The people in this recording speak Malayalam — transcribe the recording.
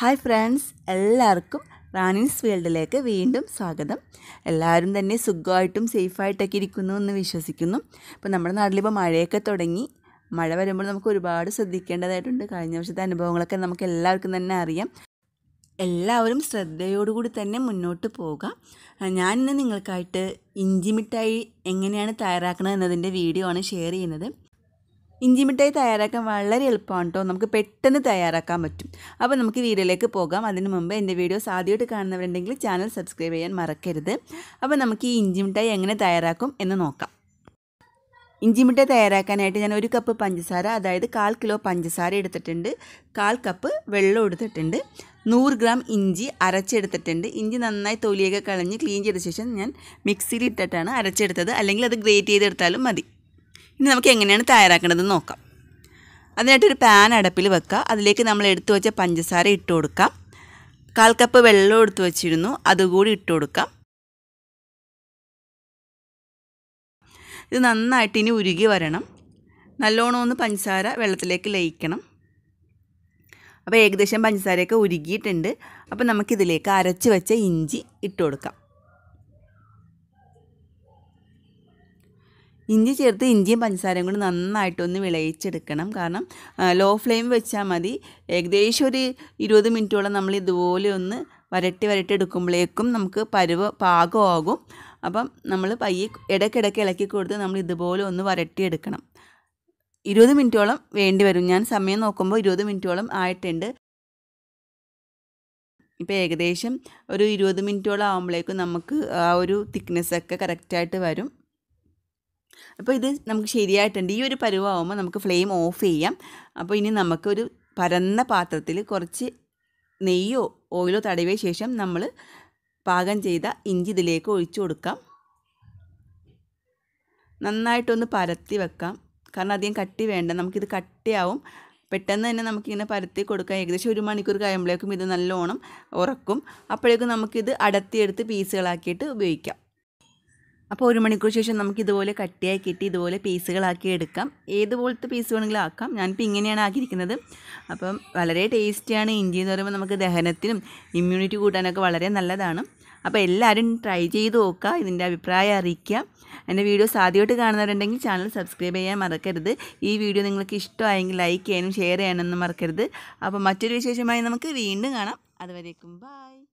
ഹായ് ഫ്രണ്ട്സ് എല്ലാവർക്കും റാണിൻസ് വേൾഡിലേക്ക് വീണ്ടും സ്വാഗതം എല്ലാവരും തന്നെ സുഖമായിട്ടും സേഫായിട്ടൊക്കെ ഇരിക്കുന്നു എന്ന് വിശ്വസിക്കുന്നു അപ്പോൾ നമ്മുടെ നാട്ടിലിപ്പോൾ മഴയൊക്കെ തുടങ്ങി മഴ വരുമ്പോൾ നമുക്ക് ഒരുപാട് ശ്രദ്ധിക്കേണ്ടതായിട്ടുണ്ട് കഴിഞ്ഞ വർഷത്തെ അനുഭവങ്ങളൊക്കെ നമുക്ക് എല്ലാവർക്കും തന്നെ അറിയാം എല്ലാവരും ശ്രദ്ധയോടുകൂടി തന്നെ മുന്നോട്ട് പോവുക ഞാനിന്ന് നിങ്ങൾക്കായിട്ട് ഇഞ്ചി എങ്ങനെയാണ് തയ്യാറാക്കുന്നത് എന്നതിൻ്റെ വീഡിയോ ആണ് ഷെയർ ചെയ്യുന്നത് ഇഞ്ചി മിഠായി തയ്യാറാക്കാൻ വളരെ എളുപ്പമാണ് കേട്ടോ നമുക്ക് പെട്ടെന്ന് തയ്യാറാക്കാൻ പറ്റും അപ്പോൾ നമുക്ക് വീഡിയോയിലേക്ക് പോകാം അതിന് മുമ്പ് എൻ്റെ വീഡിയോസ് ആദ്യമായിട്ട് കാണുന്നവരുണ്ടെങ്കിൽ ചാനൽ സബ്സ്ക്രൈബ് ചെയ്യാൻ മറക്കരുത് അപ്പോൾ നമുക്ക് ഈ ഇഞ്ചി മിഠായി എങ്ങനെ തയ്യാറാക്കും എന്ന് നോക്കാം ഇഞ്ചി മിഠായി തയ്യാറാക്കാനായിട്ട് ഞാൻ ഒരു കപ്പ് പഞ്ചസാര അതായത് കാൽ കിലോ പഞ്ചസാര എടുത്തിട്ടുണ്ട് കാൽ കപ്പ് വെള്ളം എടുത്തിട്ടുണ്ട് നൂറ് ഗ്രാം ഇഞ്ചി അരച്ചെടുത്തിട്ടുണ്ട് ഇഞ്ചി നന്നായി തൊലിയൊക്കെ കളഞ്ഞ് ക്ലീൻ ചെയ്ത ശേഷം ഞാൻ മിക്സിയിൽ ഇട്ടിട്ടാണ് അരച്ചെടുത്തത് അല്ലെങ്കിൽ അത് ഗ്രേറ്റ് ചെയ്തെടുത്താലും മതി ഇനി നമുക്ക് എങ്ങനെയാണ് തയ്യാറാക്കേണ്ടതെന്ന് നോക്കാം അതിനായിട്ടൊരു പാൻ അടപ്പിൽ വെക്കുക അതിലേക്ക് നമ്മൾ എടുത്തു വെച്ച പഞ്ചസാര ഇട്ട് കൊടുക്കാം കാൽ കപ്പ് വെള്ളം എടുത്തു വച്ചിരുന്നു അതുകൂടി ഇട്ട് കൊടുക്കാം ഇത് നന്നായിട്ട് ഇനി ഉരുകി വരണം നല്ലോണം ഒന്ന് പഞ്ചസാര വെള്ളത്തിലേക്ക് ലയിക്കണം അപ്പോൾ ഏകദേശം പഞ്ചസാരയൊക്കെ ഉരുകിയിട്ടുണ്ട് അപ്പോൾ നമുക്കിതിലേക്ക് അരച്ച് വെച്ച ഇഞ്ചി ഇട്ട് കൊടുക്കാം ഇഞ്ചി ചേർത്ത് ഇഞ്ചിയും പഞ്ചസാരയും കൂടി നന്നായിട്ടൊന്ന് വിളയിച്ചെടുക്കണം കാരണം ലോ ഫ്ലെയിം വെച്ചാൽ മതി ഏകദേശം ഒരു ഇരുപത് മിനിറ്റോളം നമ്മൾ ഇതുപോലെ ഒന്ന് വരട്ടി വരട്ടി എടുക്കുമ്പോഴേക്കും നമുക്ക് പരുവ പാകമാകും അപ്പം നമ്മൾ പയ്യെ ഇടയ്ക്കിടയ്ക്ക് ഇളക്കി കൊടുത്ത് നമ്മൾ ഇതുപോലെ ഒന്ന് വരട്ടിയെടുക്കണം ഇരുപത് മിനിറ്റോളം വേണ്ടി വരും ഞാൻ സമയം നോക്കുമ്പോൾ ഇരുപത് മിനിറ്റോളം ആയിട്ടുണ്ട് ഇപ്പോൾ ഏകദേശം ഒരു ഇരുപത് മിനിറ്റോളം ആകുമ്പോഴേക്കും നമുക്ക് ആ ഒരു തിക്നെസ്സൊക്കെ കറക്റ്റായിട്ട് വരും അപ്പോൾ ഇത് നമുക്ക് ശരിയായിട്ടുണ്ട് ഈ ഒരു പരുവാകുമ്പോൾ നമുക്ക് ഫ്ലെയിം ഓഫ് ചെയ്യാം അപ്പോൾ ഇനി നമുക്കൊരു പരന്ന പാത്രത്തിൽ കുറച്ച് നെയ്യോ ഓയിലോ തടവിയ ശേഷം നമ്മൾ പാകം ചെയ്ത ഇഞ്ചി ഇതിലേക്ക് ഒഴിച്ചു കൊടുക്കാം നന്നായിട്ടൊന്ന് പരത്തി വെക്കാം കാരണം അധികം കട്ടി വേണ്ട നമുക്കിത് കട്ടിയാവും പെട്ടെന്ന് തന്നെ നമുക്കിങ്ങനെ പരത്തി കൊടുക്കാം ഏകദേശം ഒരു മണിക്കൂർ കഴിയുമ്പോഴേക്കും ഇത് നല്ലോണം ഉറക്കും അപ്പോഴേക്കും നമുക്കിത് അടത്തിയെടുത്ത് പീസുകളാക്കിയിട്ട് ഉപയോഗിക്കാം അപ്പോൾ ഒരു മണിക്കൂർ ശേഷം നമുക്ക് ഇതുപോലെ കട്ടിയായി കെട്ടി ഇതുപോലെ പീസുകളാക്കി എടുക്കാം ഏതുപോലത്തെ പീസ് വേണമെങ്കിലും ആക്കാം ഞാനിപ്പോൾ ഇങ്ങനെയാണ് ആക്കിയിരിക്കുന്നത് അപ്പം വളരെ ടേസ്റ്റിയാണ് ഇഞ്ചി എന്ന് പറയുമ്പോൾ നമുക്ക് ദഹനത്തിനും ഇമ്മ്യൂണിറ്റി കൂട്ടാനൊക്കെ വളരെ നല്ലതാണ് അപ്പോൾ എല്ലാവരും ട്രൈ ചെയ്ത് നോക്കുക ഇതിൻ്റെ അഭിപ്രായം അറിയിക്കുക എൻ്റെ വീഡിയോസ് ആദ്യമായിട്ട് കാണുന്നവരുണ്ടെങ്കിൽ ചാനൽ സബ്സ്ക്രൈബ് ചെയ്യാൻ മറക്കരുത് ഈ വീഡിയോ നിങ്ങൾക്ക് ഇഷ്ടമായെങ്കിൽ ലൈക്ക് ചെയ്യാനും ഷെയർ ചെയ്യാനൊന്നും മറക്കരുത് അപ്പോൾ മറ്റൊരു വിശേഷമായി നമുക്ക് വീണ്ടും കാണാം അതുവരേക്കും ബായ്